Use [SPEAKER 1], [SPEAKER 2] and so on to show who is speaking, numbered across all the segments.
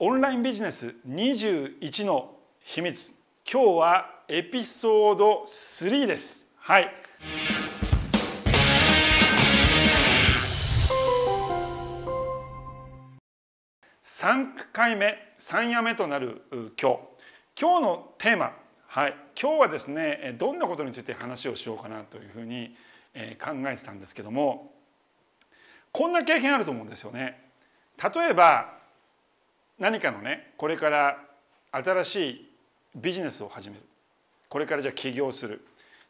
[SPEAKER 1] オンラインビジネス21の秘密今日はエピソード3ですはい3回目3夜目となる今日今日のテーマはい今日はですねどんなことについて話をしようかなというふうに考えてたんですけどもこんな経験あると思うんですよね例えば何かのねこれから新しいビジネスを始めるこれからじゃあ起業する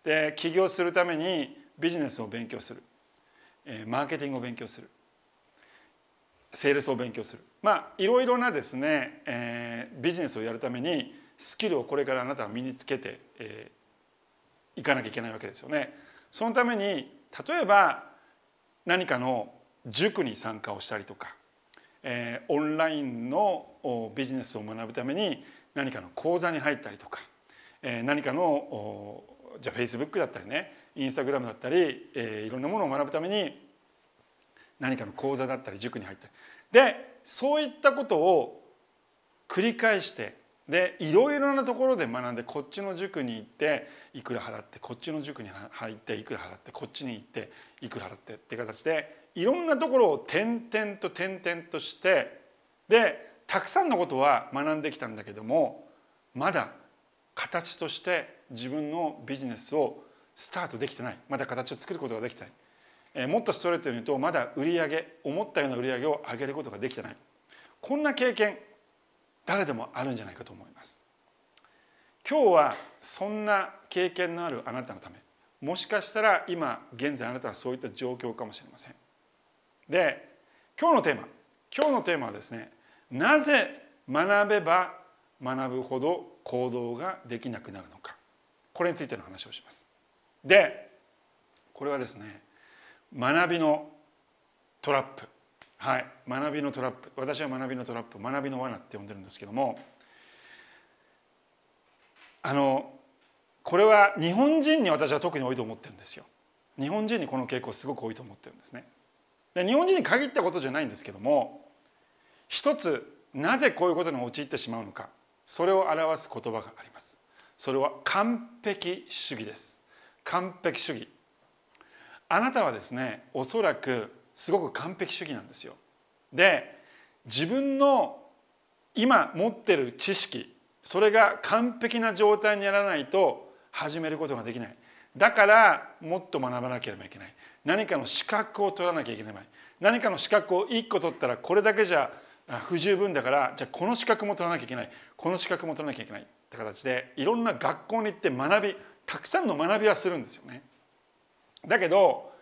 [SPEAKER 1] で起業するためにビジネスを勉強する、えー、マーケティングを勉強するセールスを勉強するまあいろいろなですね、えー、ビジネスをやるためにスキルをこれからあなたは身につけて、えー、いかなきゃいけないわけですよね。そのために例えば何かの塾に参加をしたりとかえー、オンラインのビジネスを学ぶために何かの講座に入ったりとか、えー、何かのじゃあ Facebook だったりねインスタグラムだったり、えー、いろんなものを学ぶために何かの講座だったり塾に入ったりでそういったことを繰り返してでいろいろなところで学んでこっちの塾に行っていくら払ってこっちの塾に入っていくら払ってこっちに行っていくら払ってっていう形でいろんなところを転々と転々としてでたくさんのことは学んできたんだけどもまだ形として自分のビジネスをスタートできてないまだ形を作ることができてない、えー、もっとストレートに言うとまだ売り上げ思ったような売り上げを上げることができてないこんな経験誰でもあるんじゃないかと思います今日はそんな経験のあるあなたのためもしかしたら今現在あなたはそういった状況かもしれませんで今日のテーマ今日のテーマはですねなぜ学べば学ぶほど行動ができなくなるのかこれについての話をしますでこれはですね学びのトラップはい、学びのトラップ私は学びのトラップ学びの罠って呼んでるんですけどもあのこれは日本人に私は特に多いと思ってるんですよ。日本人にこの傾向すごく多いと思ってるんですね。で日本人に限ったことじゃないんですけども一つなぜこういうことに陥ってしまうのかそれを表す言葉があります。それは完璧主義です。完璧主義あなたはですねおそらくすごく完璧主義なんですよ。で自分の今持ってる知識それが完璧な状態にならないと始めることができないだからもっと学ばなければいけない何かの資格を取らなきゃいけない何かの資格を1個取ったらこれだけじゃ不十分だからじゃあこの資格も取らなきゃいけないこの資格も取らなきゃいけないって形でいろんな学校に行って学びたくさんの学びはするんですよね。だけど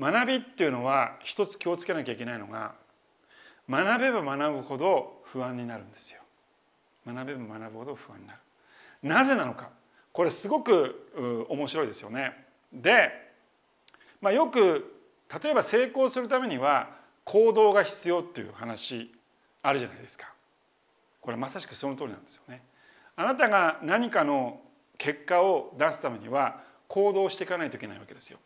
[SPEAKER 1] 学びっていうのは一つ気をつけなきゃいけないのが学べば学ぶほど不安になるんですよ。学べば学ぶほど不安になる。なぜなのかこれすごく面白いですよね。で、まあ、よく例えば成功するためには行動が必要っていう話あるじゃないですか。これまさしくその通りなんですよね。あなたが何かの結果を出すためには行動していかないといけないわけですよ。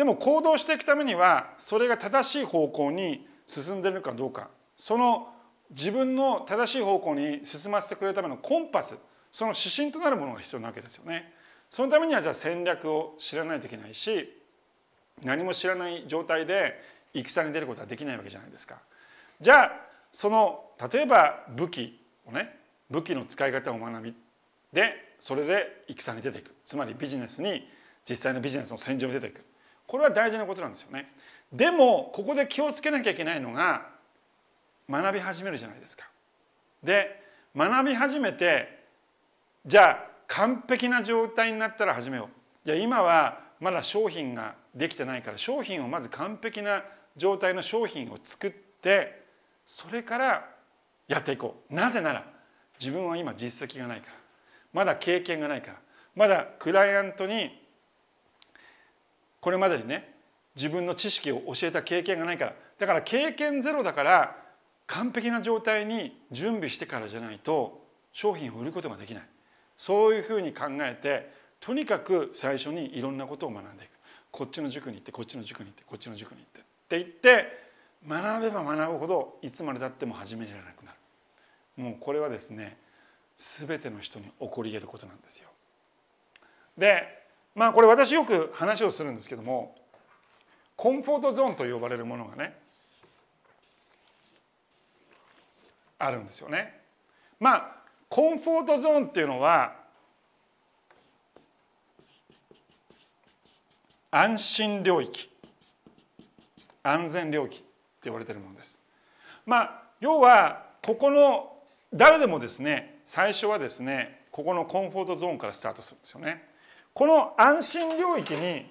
[SPEAKER 1] でも行動していくためにはそれが正しい方向に進んでいるかどうかその自分の正しい方向に進ませてくれるためのコンパスその指針となるものが必要なわけですよね。そのためにはじゃあ戦略を知らないといけないし何も知らない状態で戦に出ることはできないわけじゃないですか。じゃあその例えば武器をね武器の使い方を学びでそれで戦に出ていくつまりビジネスに実際のビジネスの戦場に出ていくこれは大事なことなんですよねでもここで気をつけなきゃいけないのが学び始めるじゃないですかで学び始めてじゃあ完璧な状態になったら始めようじゃあ今はまだ商品ができてないから商品をまず完璧な状態の商品を作ってそれからやっていこうなぜなら自分は今実績がないからまだ経験がないからまだクライアントにこれまでにね自分の知識を教えた経験がないからだから経験ゼロだから完璧な状態に準備してからじゃないと商品を売ることができないそういうふうに考えてとにかく最初にいろんなことを学んでいくこっちの塾に行ってこっちの塾に行ってこっちの塾に行ってって言って学べば学ぶほどいつまでたっても始められなくなるもうこれはですね全ての人に起こり得ることなんですよ。でまあこれ私よく話をするんですけどもコンフォートゾーンと呼ばれるものがねあるんですよね。まあコンフォートゾーンっていうのは安心領域安全領域って呼ばれてるものです。まあ要はここの誰でもですね最初はですねここのコンフォートゾーンからスタートするんですよね。この安心領域に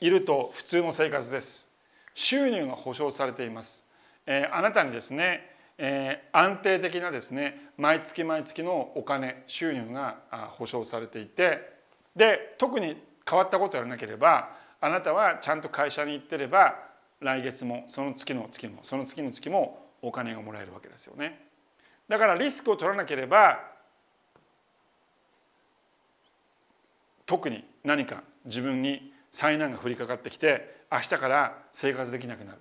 [SPEAKER 1] いると普通の生活です収入が保障されています、えー、あなたにですね、えー、安定的なですね毎月毎月のお金収入が保障されていてで特に変わったことやらなければあなたはちゃんと会社に行ってれば来月もその月の月もその月の月もお金がもらえるわけですよねだからリスクを取らなければ特に何か自分に災難が降りかかってきて明日から生活できなくなる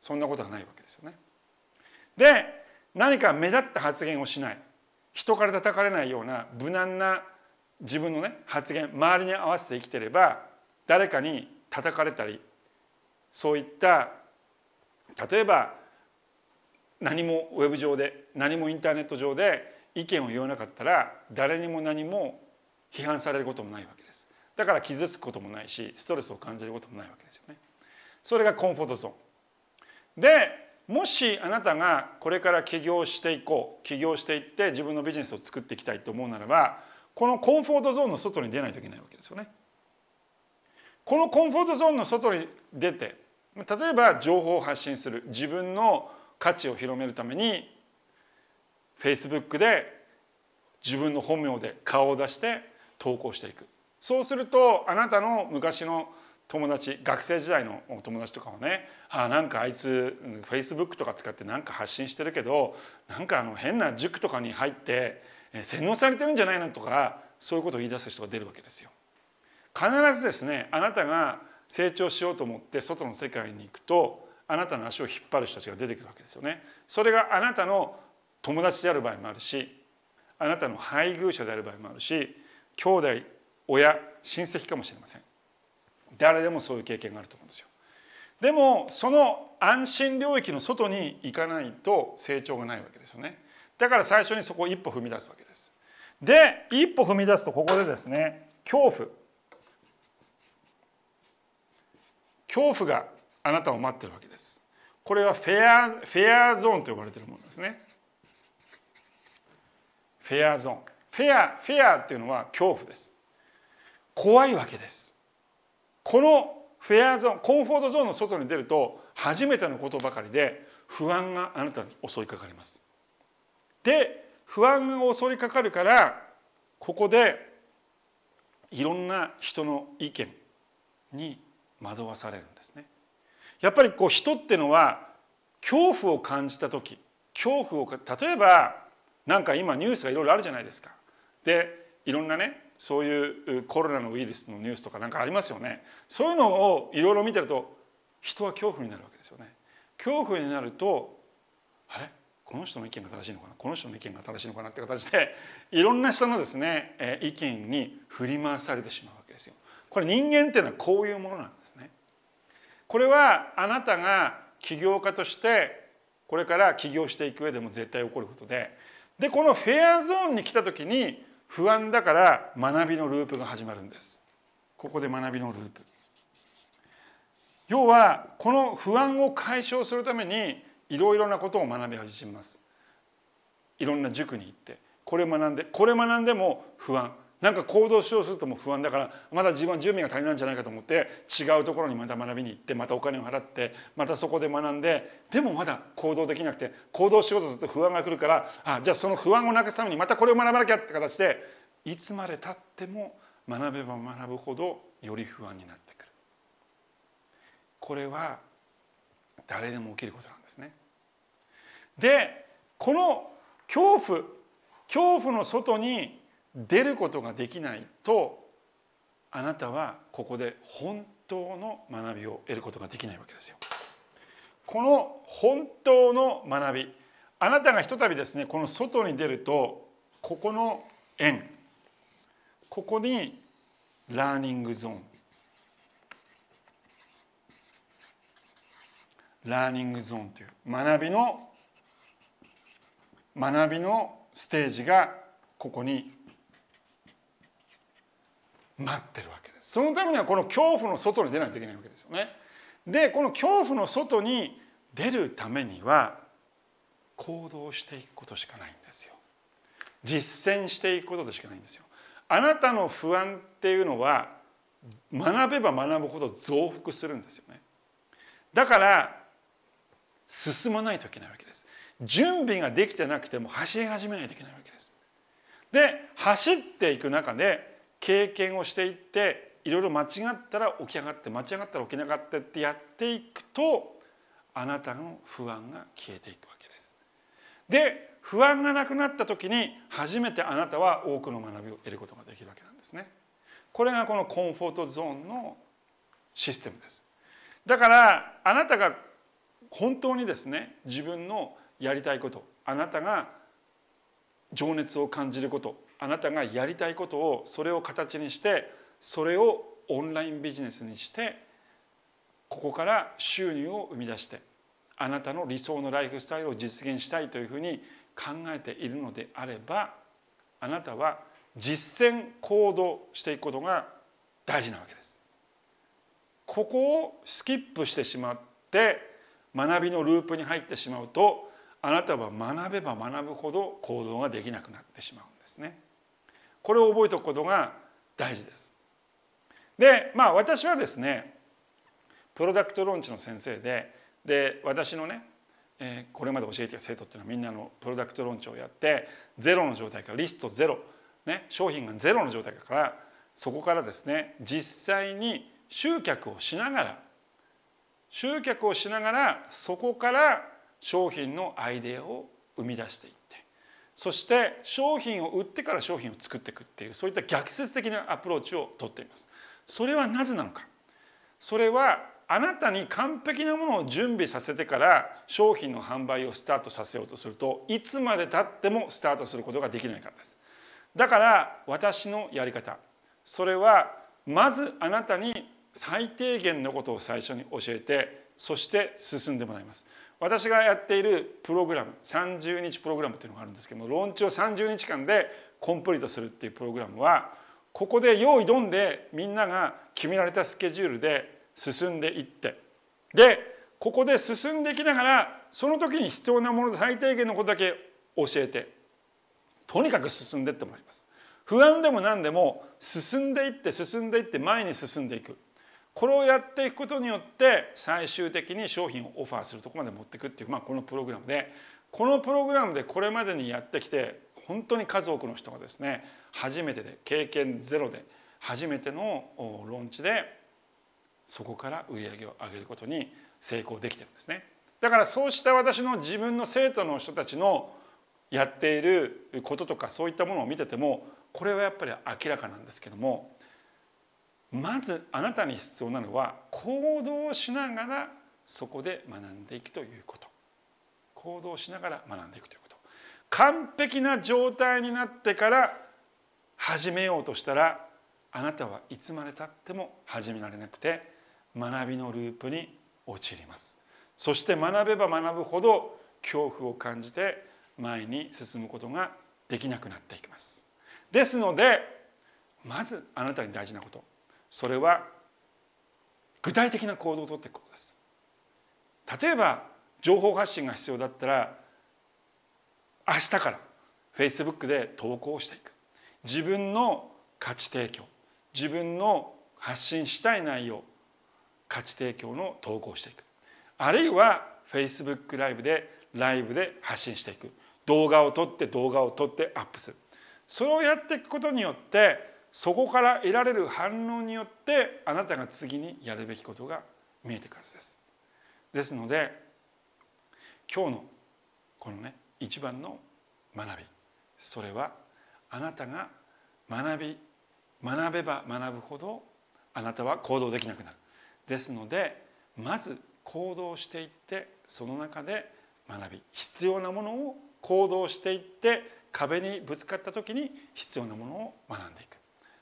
[SPEAKER 1] そんなことはないわけですよね。で何か目立った発言をしない人から叩かれないような無難な自分のね発言周りに合わせて生きてれば誰かに叩かれたりそういった例えば何もウェブ上で何もインターネット上で意見を言わなかったら誰にも何も批判されることもないわけですだから傷つくこともないしストレスを感じることもないわけですよねそれがコンフォートゾーンでもしあなたがこれから起業していこう起業していって自分のビジネスを作っていきたいと思うならばこのコンフォートゾーンの外に出ないといけないわけですよねこのコンフォートゾーンの外に出て例えば情報を発信する自分の価値を広めるために Facebook で自分の本名で顔を出して投稿していくそうするとあなたの昔の友達学生時代のお友達とかもねあなんかあいつフェイスブックとか使ってなんか発信してるけどなんかあの変な塾とかに入って洗脳されてるんじゃないのとかそういうことを言い出す人が出るわけですよ。必ずですねあなたが成長しようと思って外の世界に行くとあなたの足を引っ張る人たちが出てくるわけですよね。それがあなたの友達である場合もあるしあなたの配偶者である場合もあるし兄弟親親戚かもしれません誰でもそういう経験があると思うんですよでもその安心領域の外に行かないと成長がないわけですよねだから最初にそこを一歩踏み出すわけですで一歩踏み出すとここでですね恐怖恐怖があなたを待ってるわけですこれはフェアフェアゾーンと呼ばれてるものですねフェアゾーンフェアフェアっていうのは恐怖です怖いわけですこのフェアゾーンコンフォートゾーンの外に出ると初めてのことばかりで不安があなたに襲いかかりますで不安が襲いかかるからここでいろんな人の意見に惑わされるんですねやっぱりこう人っていうのは恐怖を感じた時恐怖を例えばなんか今ニュースがいろいろあるじゃないですかでいろんなねそういうコロナのウイルスのニュースとかなんかありますよねそういうのをいろいろ見てると人は恐怖になるわけですよね恐怖になるとあれこの人の意見が正しいのかなこの人の意見が正しいのかなって形でいろんな人のですね、え意見に振り回されてしまうわけですよ。これ人間っていうのはこういうものなんですね。これはあなたが起業家としてこれから起業していく上でも絶対起こることででこのフェアゾーンに来た時に不安だから学びのループが始まるんですここで学びのループ要はこの不安を解消するためにいろいろなことを学び始めますいろんな塾に行ってこれ学んでこれ学んでも不安なんか行動しようするとも不安だからまだ自分は準備が足りないんじゃないかと思って違うところにまた学びに行ってまたお金を払ってまたそこで学んででもまだ行動できなくて行動しようとすると不安が来るからあじゃあその不安をなくすためにまたこれを学ばなきゃって形でいつまでたっても学べば学ぶほどより不安になってくるこれは誰でも起きることなんですね。でこの恐怖恐怖の外に出ることができないとあなたはここで本当の学びを得ることができないわけですよ。この本当の学びあなたがひとたびですねこの外に出るとここの円ここにラーニングゾーンラーニングゾーンという学びの学びのステージがここに待ってるわけですそのためにはこの恐怖の外に出ないといけないわけですよねでこの恐怖の外に出るためには行動していくことしかないんですよ実践していくことでしかないんですよあなたの不安っていうのは学べば学ぶほど増幅するんですよねだから進まないといけないわけです準備ができてなくても走り始めないといけないわけですで走っていく中で経験をしていっていろいろ間違ったら起き上がって間違ったら起きなかったってやっていくとあなたの不安が消えていくわけです。で不安がなくなった時に初めてあなたは多くの学びを得ることができるわけなんですね。これがこのコンフォートゾーンのシステムです。だからあなたが本当にですね自分のやりたいことあなたが情熱を感じることあなたがやりたいことをそれを形にしてそれをオンラインビジネスにしてここから収入を生み出してあなたの理想のライフスタイルを実現したいというふうに考えているのであればあなたは実践行動していくことが大事なわけです。ここをスキップしてしまって学びのループに入ってしまうとあなたは学べば学ぶほど行動ができなくなってしまうんですね。これを覚えておくことが大事です。でまあ私はですねプロダクトローンチの先生でで私のね、えー、これまで教えてきた生徒っていうのはみんなのプロダクトローンチをやってゼロの状態からリストゼロ、ね、商品がゼロの状態からそこからですね実際に集客をしながら集客をしながらそこから商品のアイデアを生み出していくそして商品を売ってから商品を作っていくっていうそういった逆説的なアプローチをとっていますそれはなぜなのかそれはあなたに完璧なものを準備させてから商品の販売をスタートさせようとするといつまでたってもスタートすることができないからですだから私のやり方それはまずあなたに最低限のことを最初に教えてそして進んでもらいます私がやっているプログラム30日プログラムというのがあるんですけどもローンチを30日間でコンプリートするっていうプログラムはここで用意どんでみんなが決められたスケジュールで進んでいってでここで進んでいきながらその時に必要なもの最低限のことだけ教えてとにかく進んでってもらいます。不安でも何でも進んでいって進んでいって前に進んでいくこれをやっていくことによって最終的に商品をオファーするとこまで持っていくっていう、まあ、このプログラムでこのプログラムでこれまでにやってきて本当に数多くの人がですね初めてで経験ゼロで初めてのローンチでそこから売り上げを上げることに成功できてるんですね。だからそうした私の自分の生徒の人たちのやっていることとかそういったものを見ててもこれはやっぱり明らかなんですけどもまずあなたに必要なのは行動しながらそこで学んでいくということ行動しながら学んでいくということ完璧な状態になってから始めようとしたらあなたはいつまでたっても始められなくて学びのループに陥りますそして学べば学ぶほど恐怖を感じて前に進むことができなくなっていきますですのでまずあなたに大事なことそれは具体的な行動をとっていくことです例えば情報発信が必要だったら明日から Facebook で投稿していく自分の価値提供自分の発信したい内容価値提供の投稿していくあるいは Facebook ライブでライブで発信していく動画を撮って動画を撮ってアップするそれをやっていくことによってそこから得られる反応によってあなたが次にやるべきことが見えてくるはずです。ですので今日のこのね一番の学びそれはあなたが学び学べば学ぶほどあなたは行動できなくなる。ですのでまず行動していってその中で学び必要なものを行動していって壁にぶつかった時に必要なものを学んでいく。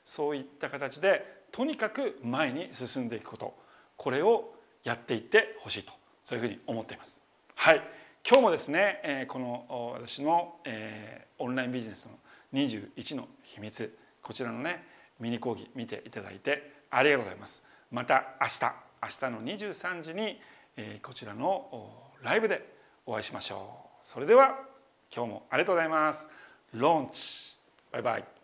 [SPEAKER 1] そういった形でとにかく前に進んでいくことこれをやっていってほしいとそういうふうに思っています。はい今日もですね、えー、この私の、えー、オンラインビジネスの21の秘密こちらのねミニ講義見ていただいてありがとうございます。また明日明日の23時に、えー、こちらのライブでお会いしましょう。それでは今日もありがとうございます。ローンチバイバイ